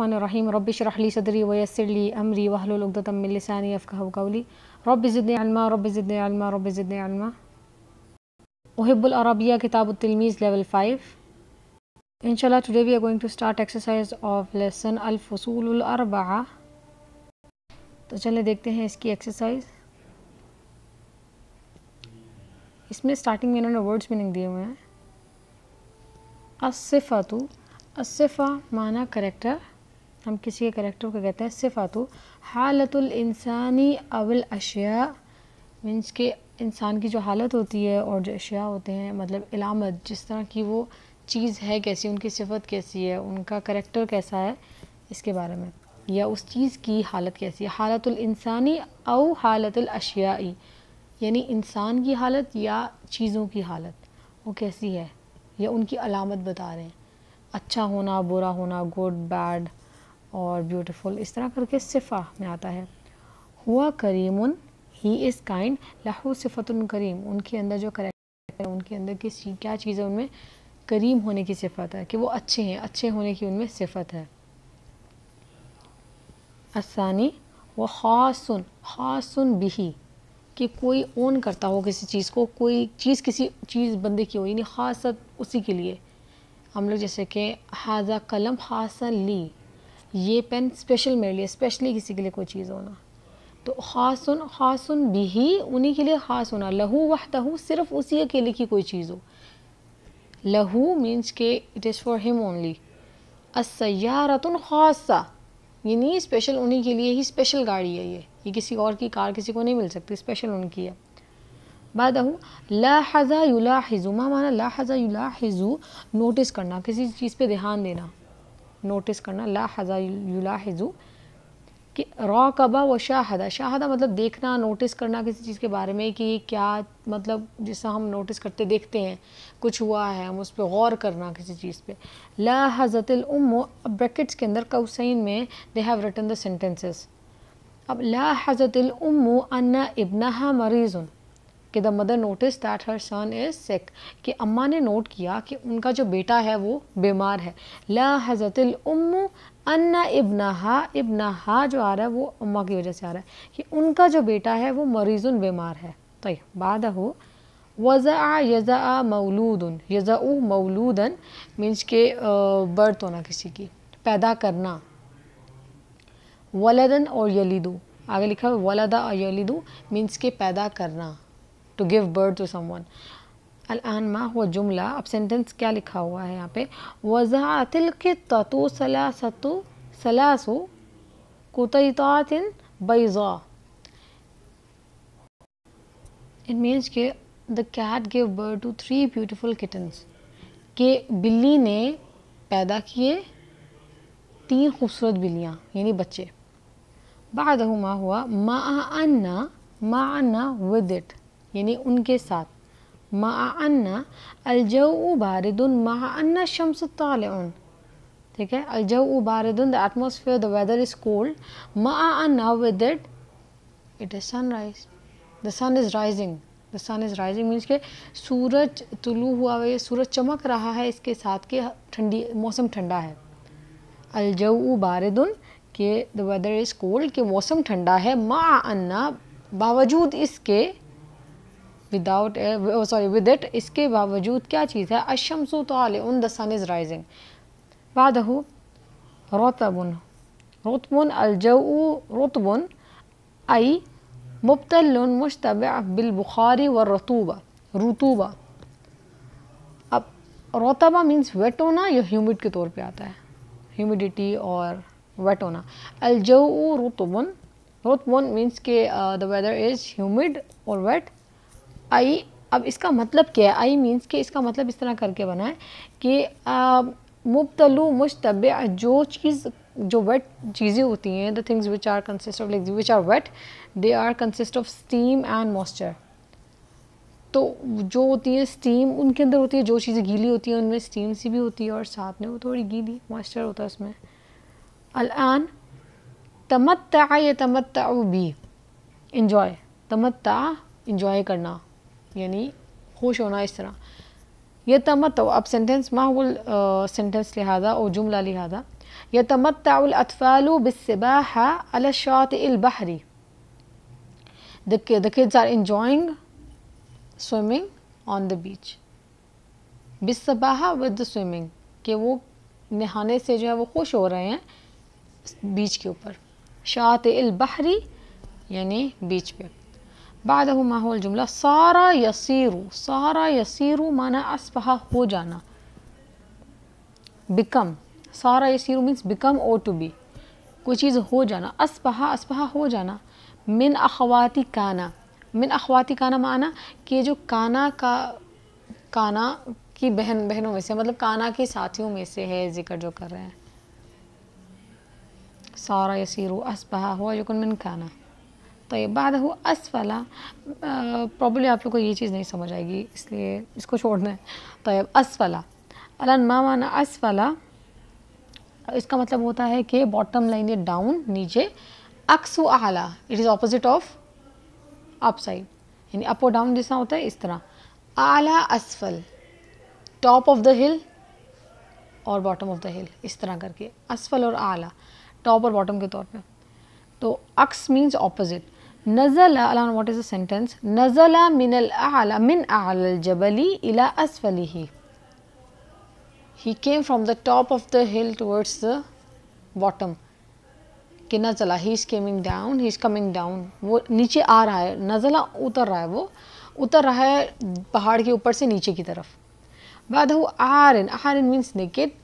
रहीम rubbish रहली सदरी वयसरली अमरी वहलुलगदतमिलसानी अफ़ाहली रब ज़िदमा रब ज़िदमा रब ज़िदमा ओहिबुल अरबिया किताब तलमीज़ लेवल फ़ाइव इनशाला today we are going to start exercise of lesson अलफसूल अरबा तो चलें देखते हैं इसकी एक्सरसाइज इसमें स्टार्टिंग में इन्होंने वर्ड्स मीनिंग दिए हुए हैं असिफ़ातु असिफ़ा माना करेक्टर हम किसी के करेक्टर को कहते हैं सिफ़ातु हालतुल इंसानी अवल अशिया मीन्स के इंसान की जो हालत होती है और जो अशिया होते हैं मतलब इलामत जिस तरह की वो चीज़ है कैसी उनकी सिफत कैसी है उनका करेक्टर कैसा है इसके बारे में या उस चीज़ की हालत कैसी है हालत इंसानी अव हालत अशियाई यानी इंसान की हालत या चीज़ों की हालत वो कैसी है या उनकी अलामत बता रहे हैं अच्छा होना बुरा होना गुड बैड और ब्यूटीफुल इस तरह करके सिफ़ा में आता है हुआ करीम ही इज़ काइंड लाहू सिफत करीम उनके अंदर जो करेक्टर है उनके अंदर किस क्या चीज़ है उनमें करीम होने की सिफत है कि वो अच्छे हैं अच्छे होने की उनमें सिफत है आसानी व खासन खासन बिही कि कोई ओन करता हो किसी चीज़ को कोई चीज़ किसी चीज़ बंदे की हो यानी खासत उसी के लिए हम लोग जैसे कि हाजा कलम हासन ली ये पेन स्पेशल मेरे लिए स्पेशली किसी के लिए कोई चीज़ होना तो खासन खासन भी उन्हीं के लिए ख़ास होना लहू तहू सिर्फ उसी अकेले की कोई चीज़ हो लहू मीन्स के it is for him only असैारतन खासा नहीं स्पेशल उन्हीं के लिए ही स्पेशल गाड़ी है ये ये किसी और की कार किसी को नहीं मिल सकती स्पेशल उनकी है बाद लाजा युला माँ माना लाजा युला हिजू नोटिस करना किसी चीज़ पे ध्यान देना नोटिस करना ला हज़ा युला हिजू कि रॉ कबा व शाहदा शाहदा मतलब देखना नोटिस करना किसी चीज़ के बारे में कि क्या मतलब जैसा हम नोटिस करते देखते हैं कुछ हुआ है हम उस पर गौर करना किसी चीज़ पे ला हज़रतम ब्रैकेट्स के अंदर कौसैन में they have written the sentences अब ला हज़रतम अन्ना इबना मरीज़ कि the mother notice that her son is sick कि अम्मा ने नोट किया कि उनका जो बेटा है वो बीमार है ला हज़रतिल उम्मू अन्ना इबनहा हा जो आ रहा है वो अम्मा की वजह से आ रहा है कि उनका जो बेटा है वो मरीज़ुन बीमार है तो बाद हो वज़ा यज़ा मौलूदन यज़ा मौलूदन मीन्स के बर्थ होना किसी की पैदा करना वलदन और यलीदू आगे लिखा है वलदा और यलीदू मीन्स के पैदा करना to give birth to someone अलानमा हुआ जुमला अब सेंटेंस क्या लिखा हुआ है यहाँ पे वज़ातिल के ततो सलासतो सलासो कुतिन बैज़ा इट मीन्स के the cat give birth to three beautiful kittens के बिल्ली ने पैदा किए तीन खूबसूरत बिल्लियाँ यानी बच्चे बाद हुआ मा अन्ना मा अन्ना विद इट यानी उनके साथ माअन्ना अलजऊ बारिदुन माअन्ना शम्स तालन ठीक है अलजऊ बारिदुन the atmosphere the weather is cold माअन्ना with it it is sunrise the sun is rising the sun is rising means के सूरज तुलू हुआ है सूरज चमक रहा है इसके साथ के ठंडी मौसम ठंडा है अलजऊ बारिदुन के द वेदर इज़ कोल्ड के मौसम ठंडा है माअन्ना बावजूद इसके विदाउट सॉरी विद इट इसके बावजूद क्या चीज़ है अशमसु आल उन द सन इज़ राइजिंग वादहू रोतबन रुतबन अलजऊ रुतबन आई मुबतल मुशतब बिलबुखारी व रतूबा रुतूबा अब रोतबा मीन्स वेट होना या ह्यूमिड के तौर पे आता है ह्यूमिडिटी और वेट होना अलजऊ रुतबन रुतबन मीन्स के द वेदर इज़ ह्यूमिड और वेट आई अब इसका मतलब क्या है आई मीन्स कि इसका मतलब इस तरह करके बना है कि मुबतलु मुशतब जो चीज़ जो वेट चीज़ें होती हैं the things which are consist of like which are wet they are consist of steam and moisture तो जो होती है स्टीम उनके अंदर होती है जो चीज़ें गीली होती हैं उनमें स्टीम सी भी होती है और साथ में वो थोड़ी गीली मॉइस्चर होता है उसमें अलान तमत्ता या तमत्ता बी इंजॉय तमत्ता इंजॉय करना यानी खुश होना इस तरह यह तमत अब सेंटेंस माहौल सेंटेंस लिहाजा और जुमला लिहाजा यह तमत्ताउलफ़ालू बिसबाहा अलशात बहरी the, the kids are enjoying swimming on the beach बिसबाहा विद द स्विमिंग के वो नहाने से जो है वो खुश हो रहे हैं बीच के ऊपर शात बहरी यानी बीच पे بعده माहौल जुमला सारा यसीरु सारा यसीरु माना معنى हो जाना बिकम सारा यसीरु means become or to be कोई चीज़ हो जाना असबहा असबहा हो जाना मिन अखवाती काना मिन अखवाती काना माना कि जो काना का काना की बहन बहनों में से मतलब काना के साथियों में से है जिक्र जो कर रहे हैं सारा यसीरु असबहा हुआ यकुन मिन काना तो बाद हो अस वाला प्रॉब्लम आप लोग को ये चीज़ नहीं समझ आएगी इसलिए इसको छोड़ना है तो अस वाला अलन माना अस वाला इसका मतलब होता है कि बॉटम लाइन ये डाउन नीचे अक्स व आला it is opposite of up side यानी अप और डाउन जैसा होता है इस तरह आला असफल टॉप ऑफ द हिल और बॉटम ऑफ द हिल इस तरह करके असफल और आला टॉप और बॉटम के तौर पे तो अक्स means opposite Nazala, Alan, what is the sentence? Nazala min al-a'la, min a'la al-jabali ila asfalihi. He came from the top of the hill towards the bottom. कि नज़ला he is coming down he is coming down वो नीचे आ रहा है नज़ला उतर रहा है वो उतर रहा है पहाड़ के ऊपर से नीचे की तरफ बाद आर इन आर इन मीन्स निकिट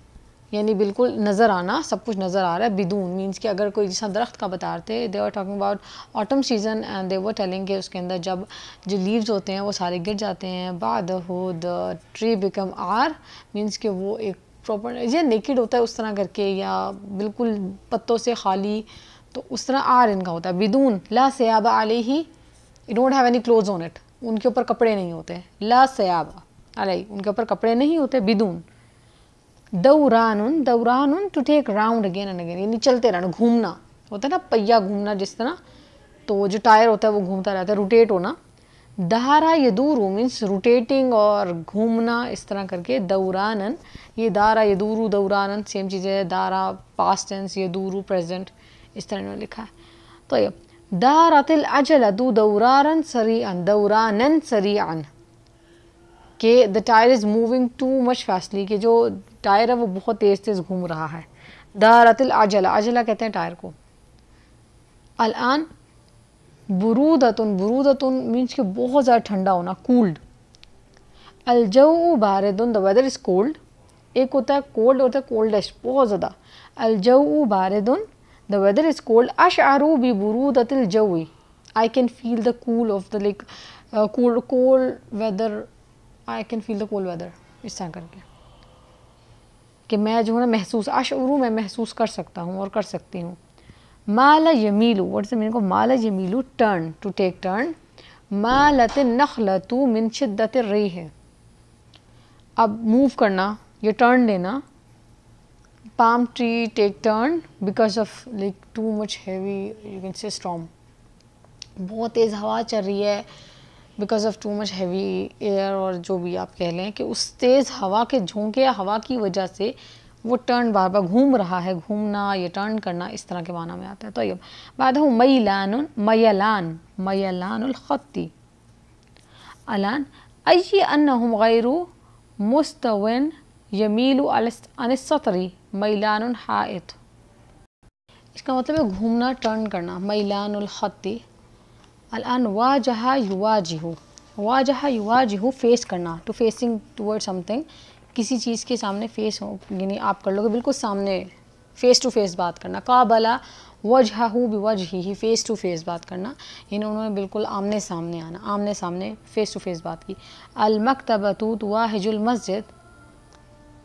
यानी बिल्कुल नज़र आना सब कुछ नज़र आ रहा है बिदून मीन्स कि अगर कोई जैसा दरख्त का बताते they are talking about autumn season and they were telling के उसके अंदर जब जो लीव्स होते हैं वो सारे गिर जाते हैं बाद हो द ट्री बिकम आर मीन्स कि वो एक प्रॉपर या नेकेड होता है उस तरह करके या बिल्कुल पत्तों से खाली तो उस तरह आर इनका होता है बिदून ला सयाब आले ही you don't have any clothes on it उनके ऊपर कपड़े नहीं होते ला सयाब आले उनके ऊपर कपड़े नहीं होते बिदून दौरान दौरान to take round again and again यानी चलते रहना घूमना होता है ना पहिया घूमना जिस तरह तो जो टायर होता है वो घूमता रहता है रोटेट होना दारा यदूरू मीन्स रोटेटिंग और घूमना इस तरह करके दौरानन ये दारा यदूरू दौरानन सेम चीज़ है दारा पास्ट टेंस यदूरू प्रेजेंट इस तरह इन्होंने लिखा है तो ये तिल अजल दू दौरान सरी अन दौरानन सरी अन के the tyre is moving too much फैसली के जो टायर है वो बहुत तेज़ तेज़ घूम रहा है दारतल आजला आजला कहते हैं टायर को अलआन बुरूदतन बुरूदतन मीन्स के बहुत ज़्यादा ठंडा होना कूल्ड अलजऊ बारदन द वेदर इज़ कोल्ड एक होता है कोल्ड होता है कोल्डेस्ट बहुत ज़्यादा अलजऊ बारदन द वेदर इज़ कोल्ड अश आरू बी बुरूदतिल जवी I can feel the cool of the like cold cold weather I can feel the cold weather इस तरह करके कि मैं जो है ना महसूस अशरू मैं महसूस कर सकता हूँ और कर सकती हूँ माला यमीलू वर्ड से मेरे को माला यमीलू टर्न टू टेक टर्न मालत नखलतु मिन शिद्दत रही है अब मूव करना ये टर्न लेना palm tree take turn because of like too much heavy you can say storm बहुत तेज़ हवा चल रही है because of too much heavy air और जो भी आप कह लें कि उस तेज़ हवा के झोंके या हवा की वजह से वो टर्न बार बार घूम रहा है घूमना या टर्न करना इस तरह के माना में आता है तो ये बाद हूँ लान मयलान मैलानी अलान अय अन गैरु मुस्तविन यमील अनसतरी मैलान हाइत इसका मतलब है घूमना टर्न करना मईलानखत्ती अलान वाजहा युवाजिहु वाजहा युवाजिहु फेस करना टू फेसिंग टूवर्ड समथिंग किसी चीज़ के सामने फेस हो यानी आप कर लोगे बिल्कुल सामने फेस टू फेस बात करना काबला वजहा बिवज ही फेस टू फेस बात करना इन उन्होंने बिल्कुल आमने सामने आना आमने सामने फ़ेस टू फेस बात की अलमकतबतूत हिजुल मस्जिद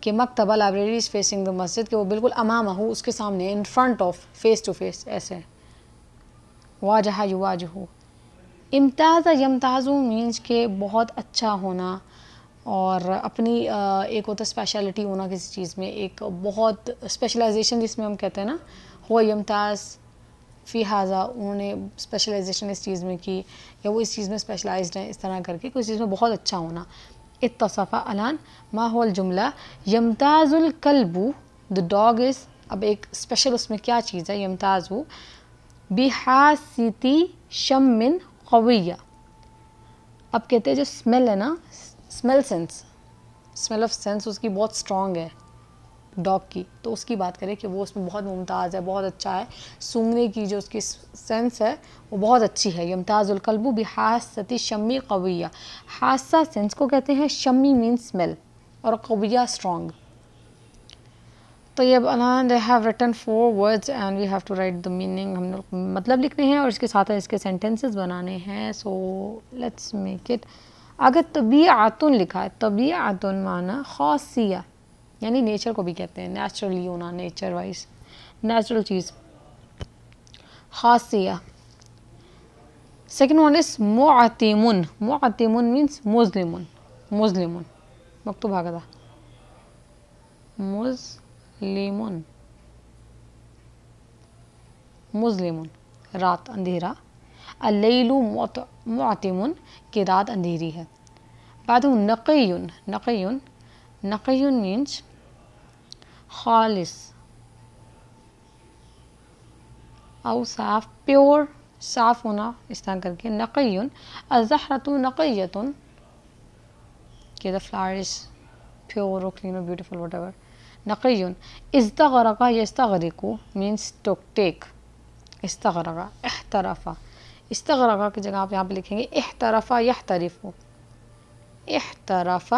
के मकतबा लाइब्रेरी इज़ फेसिंग द मस्जिद के वो बिल्कुल अमामा हो उसके सामने in front of face to face ऐसे वाजहा युवाज हो इम्ताज़ यमताज़ु मीन्स के बहुत अच्छा होना और अपनी एक होता स्पेशलिटी होना किसी चीज़ में एक बहुत स्पेशलाइजेशन जिसमें हम कहते हैं ना हो यमताज़ फ़ी हाजा उन्होंने स्पेशलाइजेशन इस चीज़ में की या वो इस चीज़ में स्पेशलाइज हैं इस तरह करके कुछ चीज़ में बहुत अच्छा होना इतफ़ा अलान माहौल जुमला यमताज़ुल कलबू द डॉग इज़ अब एक स्पेशल उसमें क्या चीज़ है यमताज़ु बिहासीती शमिन कविया अब कहते हैं जो स्मेल है ना smell sense smell of sense उसकी बहुत स्ट्रॉन्ग है डॉग की तो उसकी बात करें कि वो उसमें बहुत मुमताज़ है बहुत अच्छा है सूंघने की जो उसकी सेंस है वो बहुत अच्छी है यमताज़ुलकलबू बिहासती शमी कविया हादसा सेंस को कहते हैं शमी मीन स्मेल और कविया स्ट्रॉन्ग तो ये अलान they have written four words and we have to write the meaning हम लोग मतलब लिखने हैं और इसके साथ इसके सेंटेंसेस बनाने हैं सो लेट्स मेक इट अगर तबी आतुन लिखा है तबी आतुन माना खासिया यानी नेचर को भी कहते हैं नेचुरली होना नेचर वाइज नेचुरल चीज़ खासिया सेकेंड वन इज़ मोतिमुन मोतिमुन मीन्स मुजलिमुन मुजलिमुन मकतूब आगदा मुज़ लेमन मुजलिमुन रात अंधेरा अलैलू मोतमुन कि रात अंधेरी है बाद नक़ीन नक़ीन नक़ीन मीन्स खालिस औ साफ प्योर साफ होना इस तरह करके नक़ीन अजहरत नक़ीतन के द फ्लावर इज़ प्योर और क्लीन और beautiful whatever نقي استغرق يستغرق means to take استغرق احترف استغرق جگہ آپ یہاں پہ لکھیں گے احترف يحترف احترف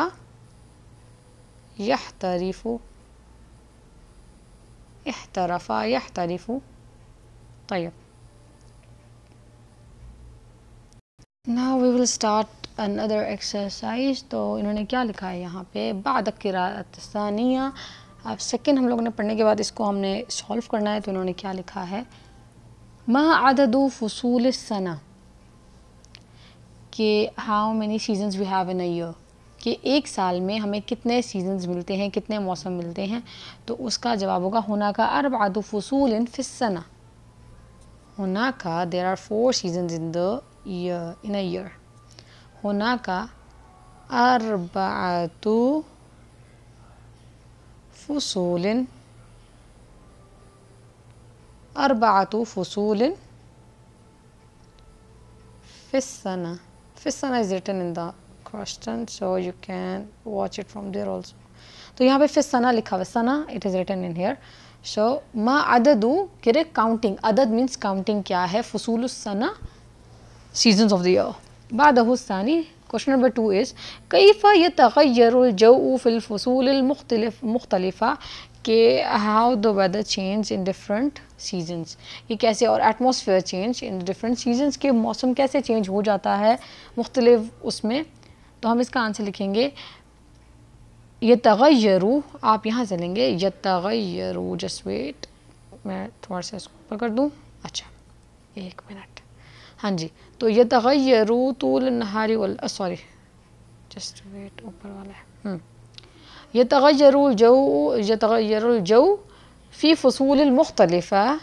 يحترف احترف يحترف طيب now we will start another exercise तो इन्होंने क्या लिखा है यहाँ पे بعد القراءة الثانية अब सेकेंड हम लोगों ने पढ़ने के बाद इसको हमने सॉल्व करना है तो उन्होंने क्या लिखा है मा आददो फसूल सना कि how many seasons we have in year कि एक साल में हमें कितने सीजन्स मिलते हैं कितने मौसम मिलते हैं तो उसका जवाब होगा होना का अरब आदो फसूल इन फिसना होना का there are four season in the year in year होना का अरब अरबातु فصول أربعة فصول في السنة في السنة is written in the question so you can watch it from there also तो यहाँ पे फिर सना लिखा हुआ सना it is written in here so मा अददू किरे काउंटिंग अदद मीन्स काउंटिंग क्या है फसूल सना सीजन्स ऑफ द ईयर बाद सानी क्वेश्चन नंबर टू इज़ कईफ़ यतगैरजू फ़िलफ़सूलमख्तलफ़ मुख्तलफ़ा के how the weather change in different seasons ये कैसे और atmosphere change in different seasons के मौसम कैसे चेंज हो जाता है मुख्तलिफ उसमें तो हम इसका आंसर लिखेंगे ये तगैरू आप यहाँ से लेंगे ये तगैरू जसवेट मैं थोड़ा सा इसको ऊपर कर दूँ अच्छा एक मिनट हाँ जी तो يتغير طول النهار والأسر just wait ऊपर वाला है يتغير الجو يتغير الجو في فصول مختلفة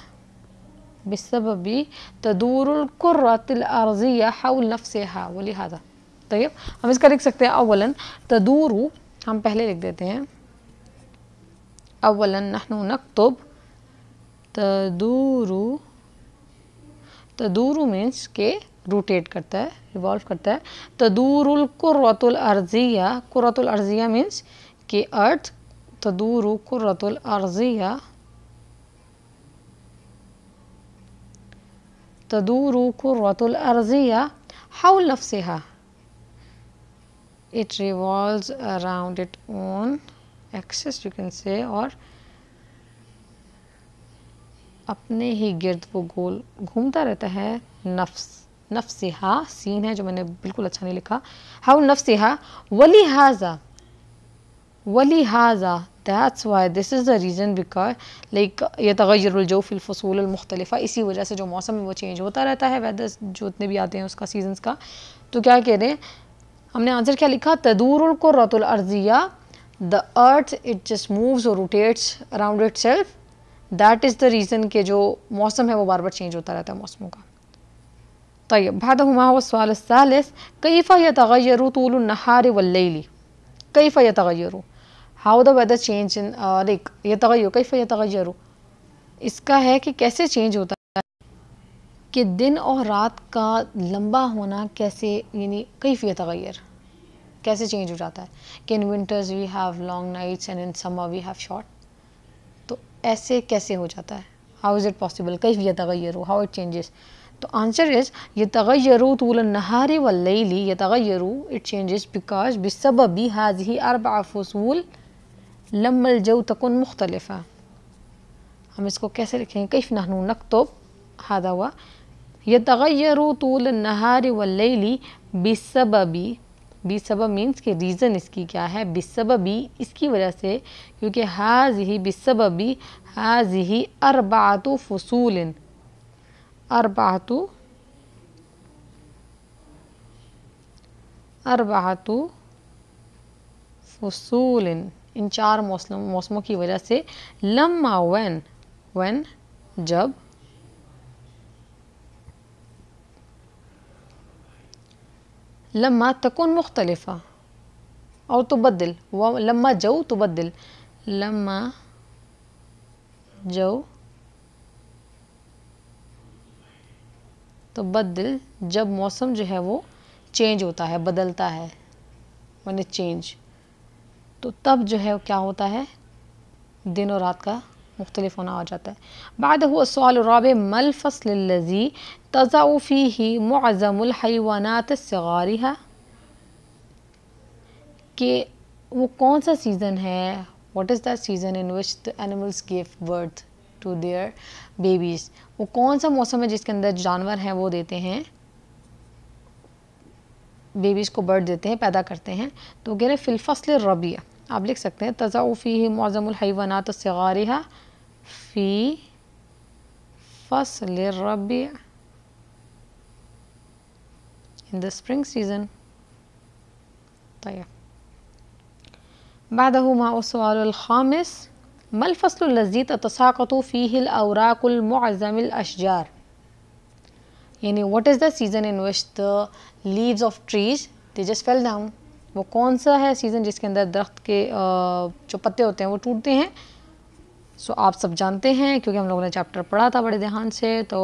بسبب تدور الكرة الأرضية حول نفسها ولهذا طيب اس کا لکھ سکتے ہیں أولا تدور ہم پہلے لکھ دیتے ہیں أولا نحن نكتب تدور تدور means کہ रोटेट करता है रिवॉल्व करता है तदूरुल तो कुरतुल अर्जिया कुरतुल अर्जिया मीन्स के अर्थ तदूरु कुरतुल अर्जिया तदूरु तो कुरतुल अर्जिया तो हाउ नफ्सिहा it revolve around it own axis you can say और अपने ही गिर्द वो गोल घूमता रहता है नफ्स नफसिहा सीन है जो मैंने बिल्कुल अच्छा नहीं लिखा हाउ नफसिहा वली हाजा वली हाजा that's why this is the reason because like ये तगैरजो फ़िलफसूलमख्तलफ़ा इसी वजह से जो मौसम है वो चेंज होता रहता है वेदर जो इतने भी आते हैं उसका सीजनस का तो क्या कह रहे हैं हमने आंसर क्या लिखा तदूरकुरतुलर्जिया the earth it just moves और rotates around itself that is the reason के जो मौसम है वो बार बार चेंज होता रहता है मौसमों का طيب بعدهما هو السؤال الثالث كيف يتغير طول النهار والليل كيف يتغير how the weather change in uh, like يتغير كيف يتغير इसका है कि कैसे चेंज होता है कि दिन और रात का लंबा होना कैसे यानी कैफ तगैर कैसे चेंज हो जाता है कि in winters we have long nights and in summer we have short तो ऐसे कैसे हो जाता है हाउ इज़ इट पॉसिबल तगैर हो हाउ इट चेंजेस तो आंसर इज़ ये तगैरू तूल नहारी व लईली ये तगैरू इट चेंजेस बिकॉज बी हाज ही अरबा फसूल लम्बल जो तकन मुख्तलफ़ा हम इसको कैसे लिखेंगे कई नहनू नकतब हादा हुआ ये तगैरू तूल नहारी व बी बिसबी सब मीन्स के रीज़न इसकी क्या है बिसब बी इसकी वजह से क्योंकि हाज ही बिसब बी हाज ही अरबात फसूल أربعة أربعة فصول إن شار موسموں کی وجہ سے لما وين وين جب لما تكون مختلفة أو تبدل لما جو تبدل لما جو तो बदल जब मौसम जो है वो चेंज होता है बदलता है मैंने चेंज तो तब जो है क्या होता है दिन और रात का मुख्तलिफ होना आ जाता है बाद हुआ सवाल रब मल फसल लजी तज़ाफ़ी ही मज़मुलहवानात सगारी है कि वो कौन सा सीज़न है what is that season in which the animals give birth to their babies वो कौन सा मौसम है जिसके अंदर जानवर हैं वो देते हैं बेबीज़ को बर्ड देते हैं पैदा करते हैं तो कह रहे फिलफसल रबिया आप लिख सकते हैं तज़ाफ़ी तो सगार फ़ी फसल रबिया इन द स्प्रिंग सीज़न तय بعده उस वाल खामिस मलफसल लजी तसाक़तु फ़ीहिल अवराकमज़मिल अशजार यानी what is the season in which the leaves of trees they just fell down वो कौन सा है सीज़न जिसके अंदर दरख्त के जो पत्ते होते हैं वो टूटते हैं सो आप सब जानते हैं क्योंकि हम लोगों ने चैप्टर पढ़ा था बड़े ध्यान से तो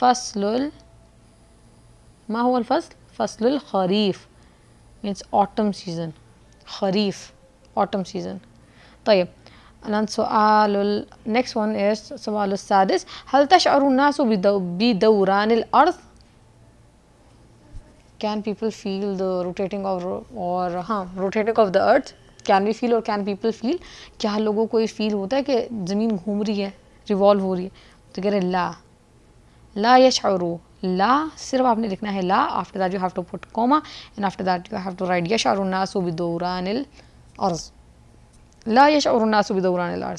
फसलुल माहौल फसल फसलुल खरीफ मीन्स ऑटम सीज़न खरीफ ऑटम सीज़न तयब سؤال next one is سؤال السادس هل تشعر الناس بدوران الأرض can people feel the rotating of or हाँ rotating of the earth can we feel or can people feel क्या लोगों को ये feel होता है कि ज़मीन घूम रही है रिवॉल्व हो रही है तो कह रहे لا لا यशरू لا सिर्फ आपने लिखना है ला after that you have to put comma and after that you have to write यश और नासो बिदौरान لا يشعر الناس بدوران الارض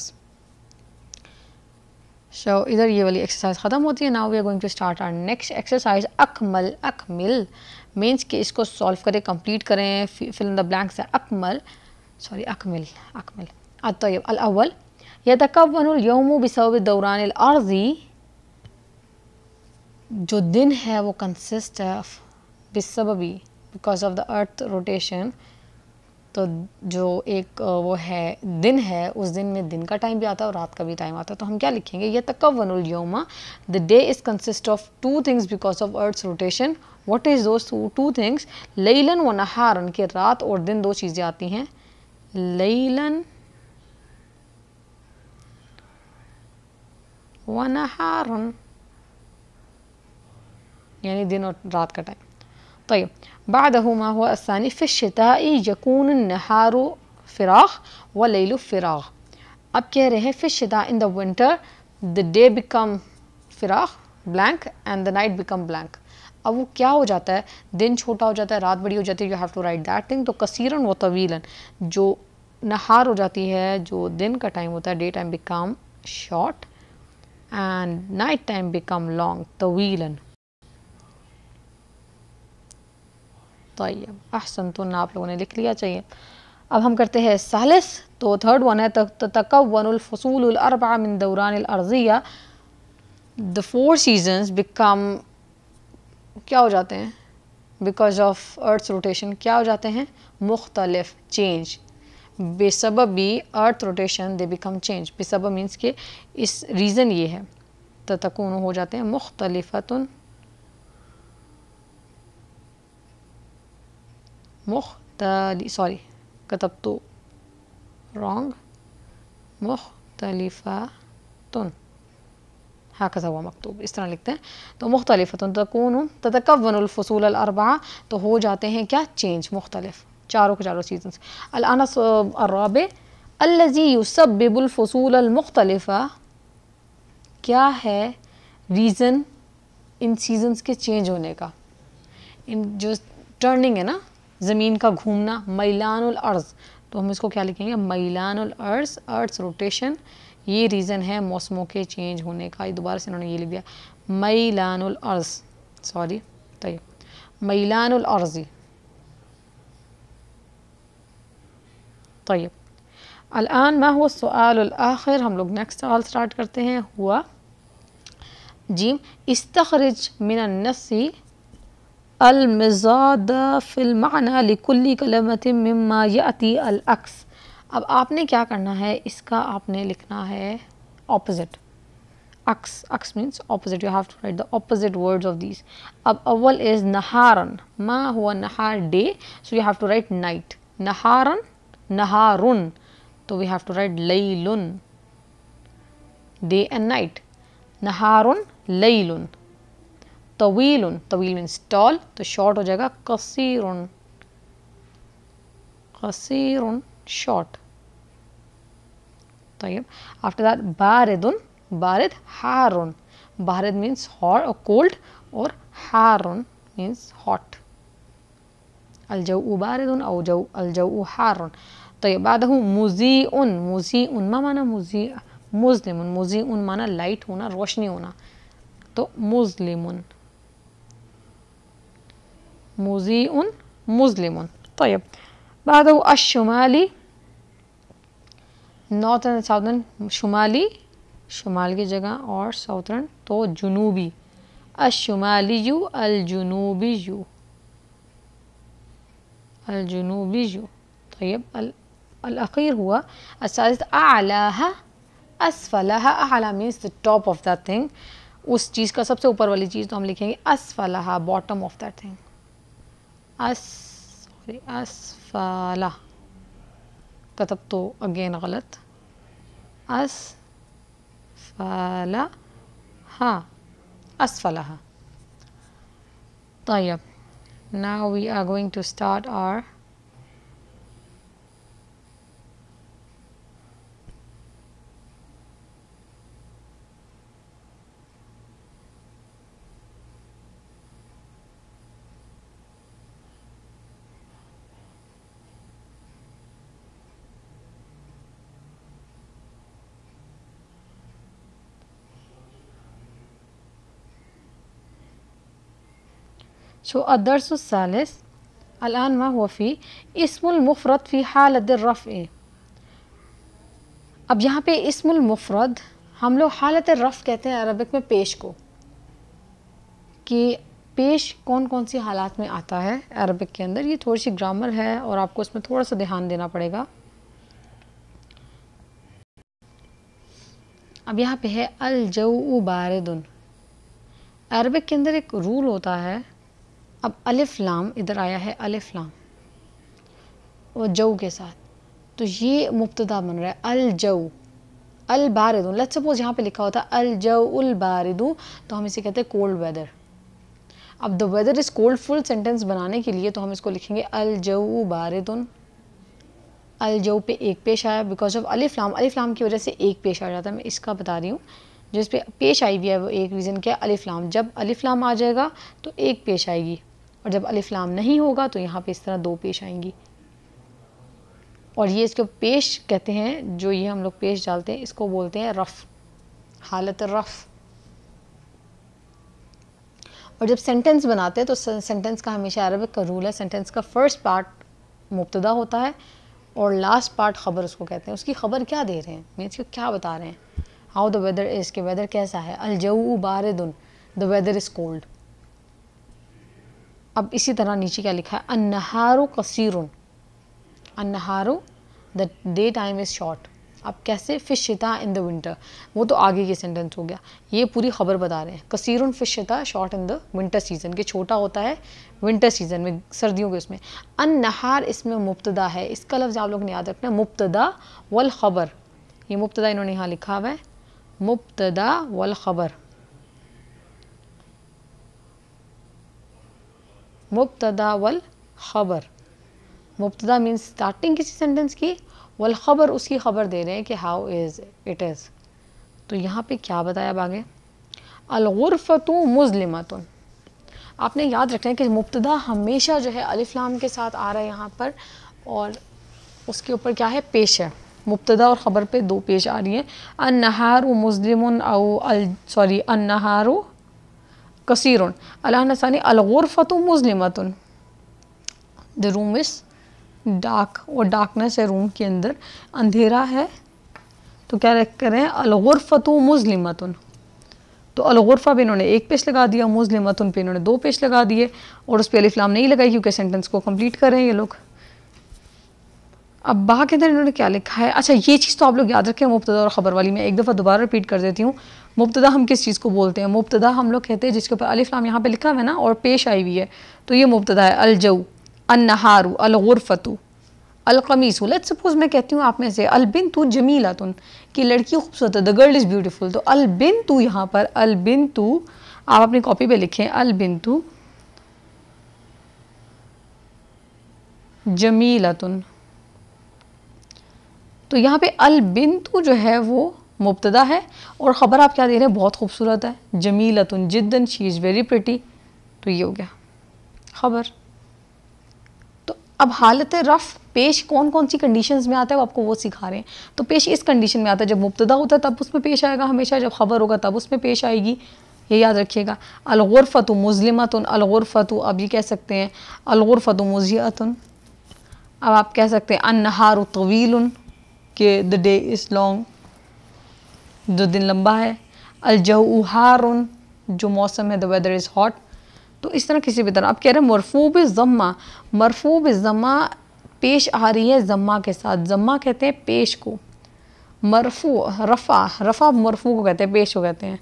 सो इधर ये वाली एक्सरसाइज ख़त्म होती है now we are going to start our next exercise अकमल अकमिल मीन्स कि इसको सॉल्व करें कंप्लीट करें फिल इन द ब्लैंक्स है अकमल सॉरी अकमिल अकमिल अतयब अल अव्वल यतकवन बिसव दौरान अर्जी जो दिन है वो कंसिस्ट ऑफ बिसबी because of the earth rotation तो जो एक वो है दिन है उस दिन में दिन का टाइम भी आता है और रात का भी टाइम आता है तो हम क्या लिखेंगे ये तकवनुल योमा the day is consist of two things because of earth rotation what is those two things लेलन व नहार उनके रात और दिन दो चीज़ें आती हैं लेलन व नहारन यानी दिन और रात का टाइम तो ये بعده ما هو الثاني في الشتاء يكون النهار فراغ وليل فراغ अब कह रहे हैं फिश दा in the winter the day become फिराग blank and the night become blank अब वो क्या हो जाता है दिन छोटा हो जाता है रात बड़ी हो जाती है you have to write that thing तो कसीरन व तवीलन जो नहार हो जाती है जो दिन का टाइम होता है day time become short and night time become long तवीलन तयब अहसन तो ना आप लोगों ने लिख लिया चाहिए अब हम करते हैं सालिस तो थर्ड वन है तकवनफ़सूलरबा मिन दौरान अर्जिया द फोर सीजन बिकम क्या हो जाते हैं बिकॉज ऑफ अर्थ रोटेशन क्या हो जाते हैं मुख्तलफ चेंज बेसब बेसबबी earth rotation they become change बेसब मीन्स के इस रीज़न ये है तो तकून हो जाते हैं मुख्तलफ़तन मुख्तली सॉरी कतब तो रॉन्ग मुख्तलिफा तुन हाकजा हुआ मकतूब इस तरह लिखते हैं तो मुख्तलिफतन तकून तकवन अलफसूल अलरबा तो हो जाते हैं क्या चेंज मुख्तलिफ चारों के चारों सीजन अलानस अलजी अल्लजी यूसबिबुलफसूल अलमुख्तलिफा क्या है रीज़न इन सीजन्स के चेंज होने का इन जो टर्निंग है ना ज़मीन का घूमना मैलानुल अर्ज़ तो हम इसको क्या लिखेंगे मैलानुल अर्ज़ अर्थ रोटेशन ये रीज़न है मौसमों के चेंज होने का ये दोबारा से इन्होंने ये लिख दिया मैलानुल अर्ज़ सॉरी तय मैलानुल अर्ज़ी तयब अलान मा हुआ सवाल आखिर हम लोग नेक्स्ट सवाल स्टार्ट करते हैं हुआ जी इस्तखरज मिनन्नसी अलमजाद फिल्माना लिकुल्ली कलमत मम्मा याति अलअक्स अब आपने क्या करना है इसका आपने लिखना है ऑपोजिट अक्स अक्स means opposite you have to write the opposite words of this अब अव्वल इज़ नहारन मा हुआ नहार day so you have to write night नहारन नहारुन तो वी हैव टू राइट लई लुन डे एंड नाइट नहारुन लई लुन तवील उन तवील मीन्स टॉल तो शॉर्ट हो जाएगा कसीर उन कसीर उन शॉर्ट तो ये आफ्टर दैट बारिद उन बारद हार उन बारद मीन्स हॉट और कोल्ड और हार उन मीन्स हॉट अलजऊ बारिद उन औजऊ अलजऊ हार उन तयब तो बाद मुजी उन मुजी उन माना मुजी मुजलिम मुजी उन माना लाइट होना रोशनी होना तो मुजलिम مزيء مظلم طيب بعده الشمالي नॉर्थ एंड साउथर्न शुमाली शुमाल की जगह और साउथर्न तो जुनूबी अशुमाली यू अल जुनूबी यू अल जुनूबी यू तयब अल الأخير هو الثالث أعلاها أسفلها أعلى means the top of that thing उस चीज़ का सबसे ऊपर वाली चीज़ तो हम लिखेंगे असफलहा bottom of that thing أس أسفل كتبت أجين غلط أسفلها أسفلها طيب now we are going to start our सो الدرس الثالث अलान ما هو इसमुलमफरत फ़ी हालत रफ़ अब यहाँ पे इसमुलमफरत हम लोग हालत रफ़ कहते हैं अरबिक में पेश को कि पेश कौन कौन सी हालात में आता है अरबिक के अंदर ये थोड़ी सी ग्रामर है और आपको इसमें थोड़ा सा ध्यान देना पड़ेगा अब यहाँ पे है अलजऊ बारदन अरबिक के अंदर एक रूल होता है अब अलिफ लाम इधर आया है अलिफ लाम जऊ के साथ तो ये मुबतदा बन रहा है अल जऊ अल बारिदू लेट्स सपोज यहाँ पे लिखा होता है अल जऊ उल बारिदू तो हम इसे कहते हैं कोल्ड वेदर अब the weather is cold full sentence बनाने के लिए तो हम इसको लिखेंगे अल जऊ बारदन अल जऊ पे एक पेश आया बिकॉज ऑफ अलिफ लाम की वजह से एक पेश आ जाता है मैं इसका बता रही हूँ जिस पे पेश आई हुई है वो एक रीज़न क्या अलिफ्लाम जब अलिफ्लाम आ जाएगा तो एक पेश आएगी और जब अलिफ्लाम नहीं होगा तो यहाँ पे इस तरह दो पेश आएंगी और ये इसको पेश कहते हैं जो ये हम लोग पेश डालते हैं इसको बोलते हैं रफ़ हालत रफ़ और जब सेंटेंस बनाते हैं तो सेंटेंस का हमेशा अरबिक का रूल है सेंटेंस का फ़र्स्ट पार्ट मुबतदा होता है और लास्ट पार्ट ख़बर उसको कहते हैं उसकी ख़बर क्या दे रहे हैं मीन्स क्या बता रहे हैं हाउ द वेदर इज़ के वेदर कैसा है अलजऊ दुन द वेदर इज़ कोल्ड अब इसी तरह नीचे क्या लिखा है अनहारो कसीरुन अनहारो the day time is short अब कैसे फिश शिता इन द विंटर वो तो आगे के सेंटेंस हो गया ये पूरी खबर बता रहे हैं कसीरुन फिश शिता short in the winter season के छोटा होता है विंटर सीज़न में सर्दियों के उसमें अन नहार इसमें मुब्तदा है इसका लफ्ज़ आप लोग ने याद रखना मुब्तदा वल ख़बर ये मुब्तदा इन्होंने यहाँ लिखा हुआ है मुबतदा वल ख़बर मुबतदा वल ख़बर मुबतदा मीन्स स्टार्टिंग किसी सेंटेंस की वल ख़बर उसकी ख़बर दे रहे हैं कि हाउ इज़ इट इज़ तो यहाँ पे क्या बताया अब आगे अलगुरफ़त मुजलिमत आपने याद रखना है कि मुबतदा हमेशा जो है अलिफ्लाम के साथ आ रहा है यहाँ पर और उसके ऊपर क्या है पेश है मुबतदा और ख़बर पे दो पेश आ रही हैं अन नहार मुजलिम अल सॉरी अन नहार कसर अलासानी अलगरफ़त मुजलिमत द रूम इस डार्क और डार्कनेस है रूम के अंदर अंधेरा है तो क्या रख करें अलगरफ़त मुजलिमत तो अलगरफ़ा पे इन्होंने एक पेश लगा दिया मुजलिमत पे इन्होंने दो पेश लगा दिए और उस पर अलिफ्लाम नहीं लगाई क्योंकि सेंटेंस को कम्प्लीट करें ये लोग अब्बा के अंदर इन्होंने क्या लिखा है अच्छा ये चीज़ तो आप लोग याद रखें मुबतदा और ख़बर वाली मैं एक दफ़ा दोबारा रिपीट कर देती हूँ मुबतदा हम किस चीज़ को बोलते हैं मुबतदा हम लोग कहते हैं जिसके ऊपर अलीफ़लाम यहाँ पर लिखा हुआ है ना और पेश आई हुई है तो ये मुबतदा है अलजऊ अनहारू अलगुरफ़तु अलकमीसू लेट सपोज़ मैं कहती हूँ आप में से अलबिन तू जमीला तुन कि लड़की खूबसूरत है द गर्ल इज़ ब्यूटीफुल तो अलबिन तू यहाँ पर अलबिन तू आप अपनी कॉपी पे लिखें अलबिन तू जमीला तुन तो यहाँ पे अल बिंतु जो है वो मुबतदा है और ख़बर आप क्या दे रहे हैं बहुत खूबसूरत है जमीलतुन जिद्दन शी इज़ वेरी प्रटी तो ये हो गया ख़बर तो अब हालत रफ़ पेश कौन कौन सी कंडीशन में आता है वो आपको वो सिखा रहे हैं तो पेश इस कंडीशन में आता है जब मुबतदा होता है तब उसमें पेश आएगा हमेशा जब ख़बर होगा तब उसमें पेश आएगी ये याद रखिएगा अलगरफ़त मुजलिमत अलगरफ़त अब ये कह सकते हैं अलगरफ़त मुजियातन अब आप कह सकते हैं अनहार तवील कि द डे इज़ लॉन्ग जो दिन लंबा है अलजहार जो मौसम है द वेदर इज़ हॉट तो इस तरह किसी भी तरह आप कह रहे हैं मरफूब ज़म्मा मरफूब ज़म्मा पेश आ रही है ज़म्मा के साथ ज़म्मा कहते हैं पेश को मरफू रफ़ा रफ़ा मरफू को कहते हैं पेश को कहते हैं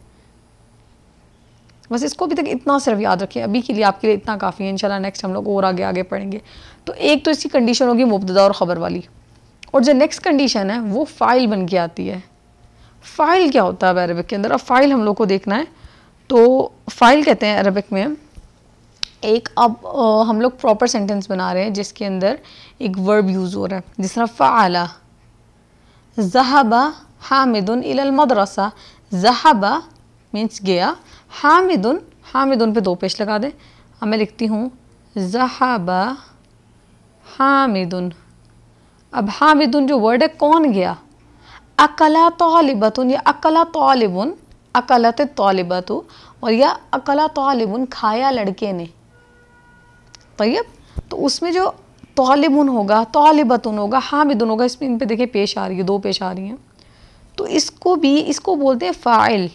बस इसको अभी तक इतना सिर्फ याद रखिए अभी के लिए आपके लिए इतना काफ़ी है इंशाल्लाह नेक्स्ट हम लोग और आगे आगे पढ़ेंगे तो एक तो इसकी कंडीशन होगी मुबदा और ख़बर वाली और जो नेक्स्ट कंडीशन है वो फाइल बन के आती है फाइल क्या होता है अरबिक के अंदर अब फाइल हम लोग को देखना है तो फाइल कहते हैं अरबिक में एक अब हम लोग प्रॉपर सेंटेंस बना रहे हैं जिसके अंदर एक वर्ब यूज़ हो रहा है जिस तरह फ़ाला जहाबा हामिदन इलल मदरसा जहाबा मीन्स गया हामिदुन हामिदुन पे दो पेश लगा दें अब मैं लिखती हूँ जहाबा हामिदुन अब हामिदुन जो वर्ड है कौन गया अकला तलबतुन या अकला तोलिबुन अकलत तलबतु और या अकला तोलिबुन खाया लड़के ने तैयब तो उसमें जो तोलिबुन होगा तलबतुन होगा हामिदुन होगा इसमें इन पे देखिए पेश आ रही है दो पेश आ रही हैं तो इसको भी इसको बोलते हैं फ़ाइल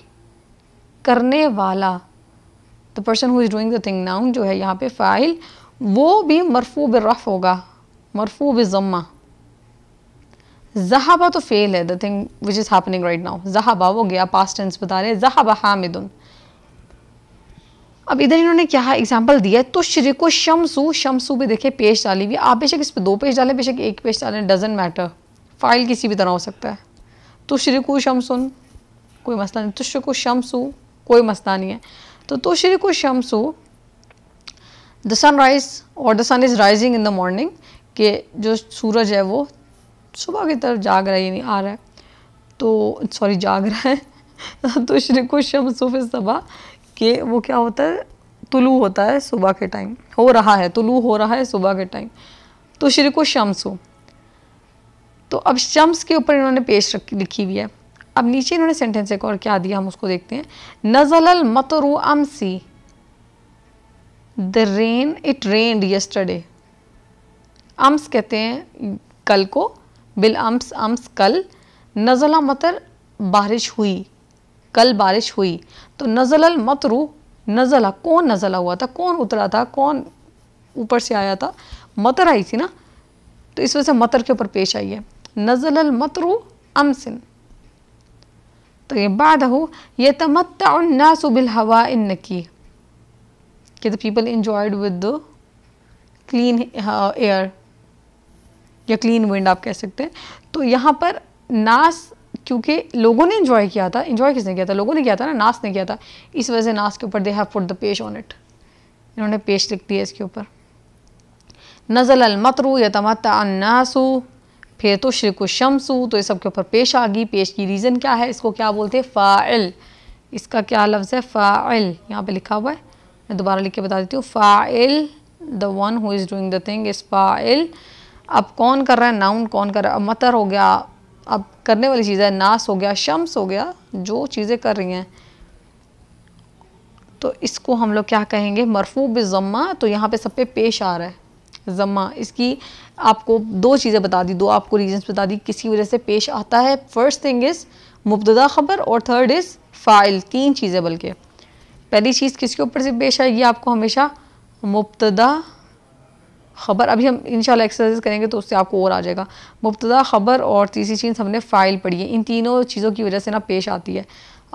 करने वाला the person who is doing the thing noun जो है यहाँ पे फ़ाइल वो भी मरफू रफ़ होगा मरफू बिज़म्मा जहाबा तो फेल है the thing which is happening right now जहाबा वो गया पास्ट टेंस बता रहे जहाबा हामिदुन अब इधर इन्होंने क्या एग्जाम्पल दिया है तो श्री को शमसू शमसू भी देखे पेज डाली हुई आप बेशक इस पर दो पेज डालें बेशक एक पेज डालें डजेंट मैटर फाइल किसी भी तरह हो सकता है तो को शमसुन कोई मसला नहीं तो को शमसू कोई मसला नहीं है तो तो को शमसू द सन राइज और the sun is rising in the morning के जो सूरज है वो सुबह की तरफ जाग रहा ही नहीं आ रहा है तो सॉरी जाग रहा है तो श्री श्रिको शम सुफि सबा के वो क्या होता है तुलू होता है सुबह के टाइम हो रहा है तुलू हो रहा है सुबह के टाइम तो श्री श्रिको शम्सु तो अब शम्स के ऊपर इन्होंने पेश रख लिखी हुई है अब नीचे इन्होंने सेंटेंस एक और क्या दिया हम उसको देखते हैं नजल अल मतरू अमसी the rain it rained yesterday अम्स कहते हैं कल को बिल अम्स अम्स कल नज़ला मतर बारिश हुई कल बारिश हुई तो नज़ल मतरू नज़ला कौन नज़ला हुआ था कौन उतरा था कौन ऊपर से आया था मतर आई थी ना तो इस वजह से मतर के ऊपर पेश आई है नज़ल मतरु अमसिन तो ये बाद हो ये बिल हवा इन नकी कि the people enjoyed with the clean air या क्लीन विंड आप कह सकते हैं तो यहाँ पर नास क्योंकि लोगों ने इन्जॉय किया था इन्जॉय किसने किया था लोगों ने किया था ना नास ने किया था इस वजह से नास के ऊपर दे हैव पुट द पेश ऑन इट इन्होंने पेश लिख दिया इसके ऊपर नज़ल अलमतरू या फिर तो शिरक शमसू तो ये सब के ऊपर पेश आ गई पेश की रीज़न क्या है इसको क्या बोलते हैं फ़ाइल इसका क्या लफ्ज़ है फ़ाइल यहाँ पे लिखा हुआ है मैं दोबारा लिख के बता देती हूँ फ़ाइल the one who is doing the thing is फ़ाइल अब कौन कर रहा है नाउन कौन कर रहा है मतर हो गया अब करने वाली चीज़ है नास हो गया शम्स हो गया जो चीज़ें कर रही हैं तो इसको हम लोग क्या कहेंगे मरफू बम्मा तो यहाँ पे सब पे पेश आ रहा है ज़म्मा इसकी आपको दो चीज़ें बता दी दो आपको रीजन्स बता दी किसी वजह से पेश आता है फर्स्ट थिंग इज़ मुबदा ख़बर और थर्ड इज़ फ़ाइल तीन चीज़ें बल्कि पहली चीज़ किसके ऊपर से पेश आएगी आपको हमेशा मुबतदा ख़बर अभी हम इन एक्सरसाइज करेंगे तो उससे आपको और आ जाएगा मुबतदा ख़बर और तीसरी चीज़ हमने फ़ाइल पढ़ी है इन तीनों चीज़ों की वजह से ना पेश आती है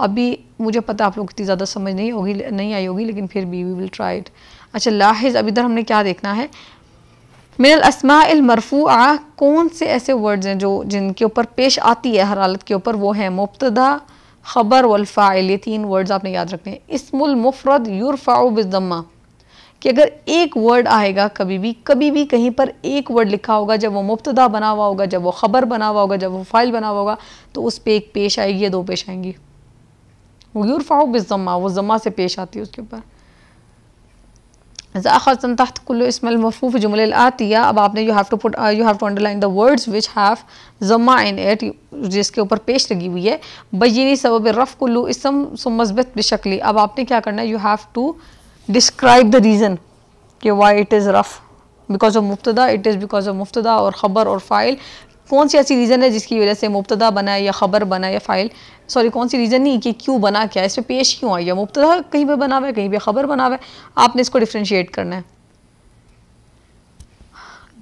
अभी मुझे पता आप लोग इतनी ज़्यादा समझ नहीं होगी नहीं आई होगी लेकिन फिर भी वी विल ट्राई इट अच्छा लाहिज अभी इधर हमने क्या देखना है मिनल आ कौन से ऐसे वर्ड्स हैं जो जिनके ऊपर पेश आती है हर हालत के ऊपर वो हैं मुबतदा ख़बर वफ़ाइल ये तीन वर्ड्स आपने याद रखने हैं इसमुलमफ़रद यूरफाउ बिजम्मा कि अगर एक वर्ड आएगा कभी भी कभी भी कहीं पर एक वर्ड लिखा होगा जब वो मुफ्तदा बना हुआ होगा जब वो ख़बर बना हुआ होगा जब वो फ़ाइल बना हुआ होगा तो उस पर एक पेश आएगी या दो पेश आएंगी वो यूरफाओ बिजमा वो जमा से पेश आती है उसके ऊपर ज़ाखन तहत कुल्लु इसमल मफूफ जुमल आतिया अब आपने you have to put you have to underline the words which have जमा इन एट जिसके ऊपर पेश लगी हुई है बजीनी सबब रफ़ कुल्लू इसम सुमस्बत बिशकली अब आपने क्या करना है you have to describe the reason कि वाई इट इज़ रफ बिकॉज ऑफ मुफ्तदा इट इज़ बिकॉज ऑफ मुफ्तदा और ख़बर और फाइल कौन सी ऐसी रीज़न है जिसकी वजह से मुफ्तदा बना या ख़बर बना या फाइल सॉरी कौन सी रीज़न नहीं कि क्यों बना क्या इस पर पेश क्यों आई है मुफ्तदा कहीं पर बना हुआ है कहीं पर ख़बर बना हुआ है आपने इसको डिफ्रेंशिएट करना है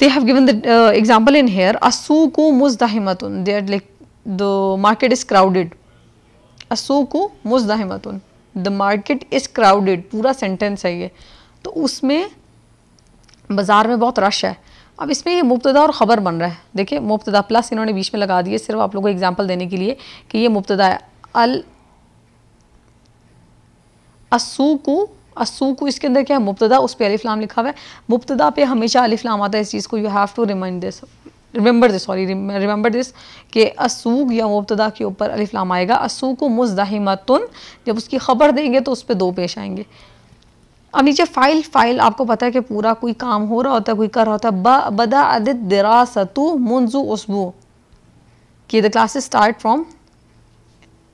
they have given the example in here असू को मुजदाहमत there like the market is crowded असू को मुजदाहमत द मार्केट इज़ क्राउडेड पूरा सेंटेंस है ये तो उसमें बाज़ार में बहुत रश है अब इसमें ये मुबतदा और ख़बर बन रहा है देखिए मुबतदा प्लस इन्होंने बीच में लगा दिए सिर्फ आप लोगों को एग्जांपल देने के लिए कि ये मुबतदा है अल असूकू असूकू इसके अंदर क्या है मुबतदा उस पर अलिफ्लाम लिखा हुआ है मुबतदा पे हमेशा अलिफ्लाम आता है इस चीज़ को you have to remind this remember this sorry remember this के असूग या मुबतदा के ऊपर अलिफ्लाम आएगा असू को मुजदाहिमतन जब उसकी ख़बर देंगे तो उस पर दो पेश आएंगे अब नीचे फ़ाइल फ़ाइल आपको पता है कि पूरा कोई काम हो रहा होता है कोई कर रहा होता है बदा अदित दरासतु मुंजू उसबू कि the classes start from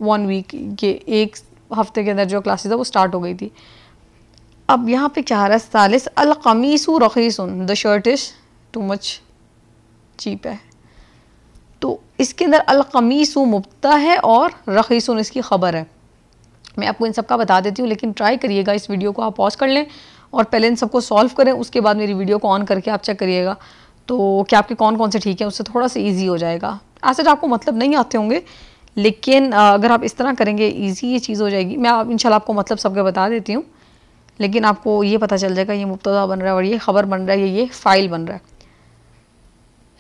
one week के एक हफ्ते के अंदर जो क्लासेस है वो स्टार्ट हो गई थी अब यहाँ पे क्या रहा है सालिस अलकमीसु रखीसन the shirt is too much cheap है तो इसके अंदर अलकमीसू मुबता है और रखीसून इसकी ख़बर है मैं आपको इन सब का बता देती हूँ लेकिन ट्राई करिएगा इस वीडियो को आप पॉज कर लें और पहले इन सबको सॉल्व करें उसके बाद मेरी वीडियो को ऑन करके आप चेक करिएगा तो क्या आपके कौन कौन से ठीक हैं उससे थोड़ा सा ईजी हो जाएगा ऐसे तो आपको मतलब नहीं आते होंगे लेकिन अगर आप इस तरह करेंगे ईजी ये चीज़ हो जाएगी मैं आप इनशाला आपको मतलब सबके बता देती हूँ लेकिन आपको ये पता चल जाएगा ये मुबतदा बन रहा है और ये ख़बर बन रहा है ये ये फ़ाइल बन रहा है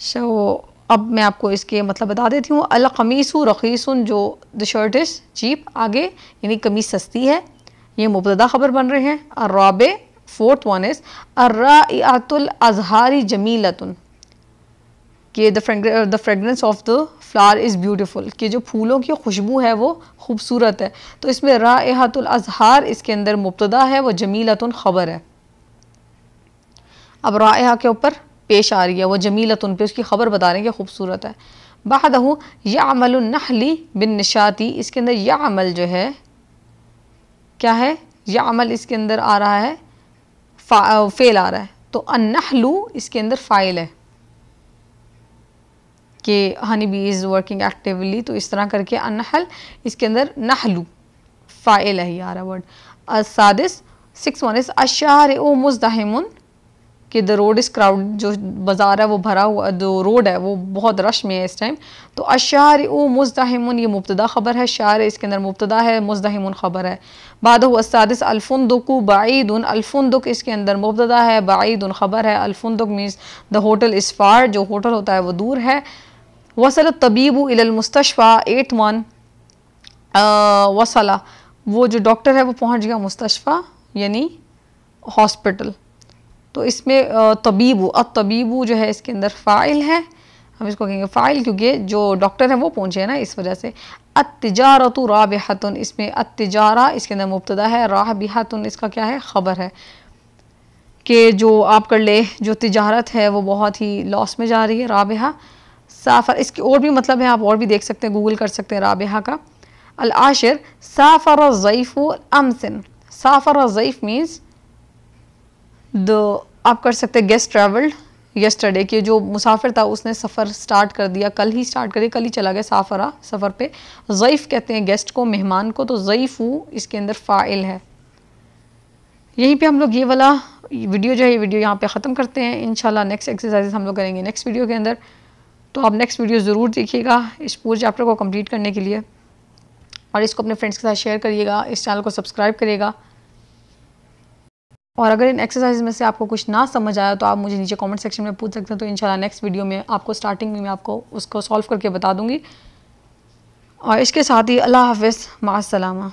सो so, अब मैं आपको इसके मतलब बता देती हूँ अल कमीसु रखीसन जो द शर्ट इस चीप आगे यानी कमीज सस्ती है ये मुबदा ख़बर बन रहे हैं अर्राब फोर्थ वन इस अर्रातुल अजहारी जमीलतन कि the the fragrance of the flower is beautiful कि जो फूलों की खुशबू है वो खूबसूरत है तो इसमें रातुल अजहार इसके अंदर मुबतदा है वो जमीलतन ख़बर है अब राह के ऊपर पेश आ रही है वह जमीलत उन पर उसकी ख़बर बता रहे हैं कि खूबसूरत है बहदहू या अमल नहली बिन निशाती इसके अंदर यह अमल जो है क्या है यह अमल इसके अंदर आ रहा है फेल आ रहा है तो अनहलू इसके अंदर फ़ाइल है कि honey bee is working actively तो इस तरह करके अनहल इसके अंदर नहलू फ़ाइल है ये आ रहा वर्ड सादिस सिक्स वन इस अशार ओ मुजदाहमुन कि द रोड इज़ क्राउड जो बाज़ार है वो भरा हुआ जो रोड है वो बहुत रश में है इस टाइम तो अशार ओ मुजदाहिमुन ये मुबतदा ख़बर है शार इसके अंदर मुबतदा है मुजदाहिमुन ख़बर है बाद असादिस अल्फुंदुक बाईद अलफुंदुक इसके अंदर मुबतदा है बाईद ख़बर है अलफुंदुक means the hotel is far जो होटल होता है वो दूर है वसल तबीब इलमुस्तफ़ा एट वन वसला वो जो डॉक्टर है वो पहुँच गया मुस्तफ़ा यानी हॉस्पिटल तो इसमें तबीबू अ तबीबू जो है इसके अंदर फ़ाइल है हम इसको कहेंगे फ़ाइल क्योंकि जो डॉक्टर हैं वो पहुँचे ना इस वजह से अतजारत राबहतन इसमें अतजारा इसके अंदर मुबतदा है राहबिहतन इसका क्या है ख़बर है कि जो आप कर ले जो तजारत है वो बहुत ही लॉस में जा रही है राबहा साफर इसके और भी मतलब है आप और भी देख सकते हैं गूगल कर सकते हैं राबहा का अल आशिर साफर ज़ैफ़ अमसन साफर ज़ैफ़ मीन्स द आप कर सकते गेस्ट ट्रैवल्ड यस्टरडे कि जो मुसाफिर था उसने सफ़र स्टार्ट कर दिया कल ही स्टार्ट करिए कल ही चला गया साफरा हाँ, सफ़र पे ज़यीफ़ कहते हैं गेस्ट को मेहमान को तो ज़यीफ़ हूँ इसके अंदर फ़ाइल है यहीं पे हम लोग ये वाला वीडियो जो है ये वीडियो यहाँ पे ख़त्म करते हैं इन नेक्स्ट एक्सरसाइज हम लोग करेंगे नेक्स्ट वीडियो के अंदर तो आप नेक्स्ट वीडियो ज़रूर देखिएगा इस पूरे चैप्टर को कम्प्लीट करने के लिए और इसको अपने फ्रेंड्स के साथ शेयर करिएगा इस चैनल को सब्सक्राइब करिएगा और अगर इन एक्सरसाइज में से आपको कुछ ना समझ आया तो आप मुझे नीचे कमेंट सेक्शन में पूछ सकते हैं तो इंशाल्लाह नेक्स्ट वीडियो में आपको स्टार्टिंग में आपको उसको सॉल्व करके बता दूँगी और इसके साथ ही अल्लाह हाफ सलामा